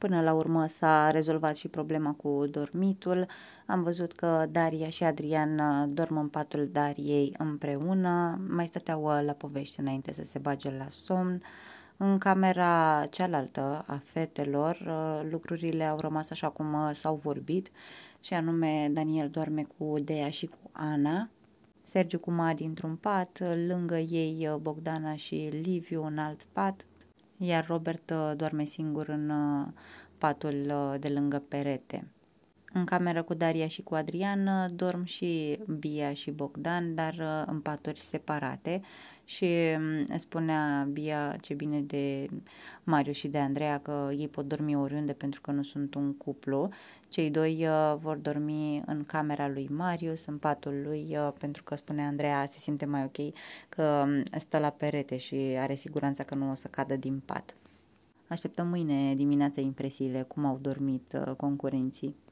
Până la urmă s-a rezolvat și problema cu dormitul. Am văzut că Daria și Adrian uh, dorm în patul Dariei împreună, mai stăteau uh, la povești înainte să se bage la somn. În camera cealaltă a fetelor, uh, lucrurile au rămas așa cum s-au vorbit, și anume Daniel doarme cu Dea și cu Ana, Sergiu cu Ma dintr-un pat, lângă ei Bogdana și Liviu în alt pat, iar Robert uh, doarme singur în uh, patul uh, de lângă perete. În cameră cu Daria și cu Adrian dorm și Bia și Bogdan, dar uh, în paturi separate și mm, spunea Bia ce bine de Mariu și de Andreea că ei pot dormi oriunde pentru că nu sunt un cuplu. Cei doi uh, vor dormi în camera lui Marius, în patul lui, uh, pentru că spunea Andreea se simte mai ok că mm, stă la perete și are siguranța că nu o să cadă din pat. Așteptăm mâine dimineața impresiile, cum au dormit concurenții.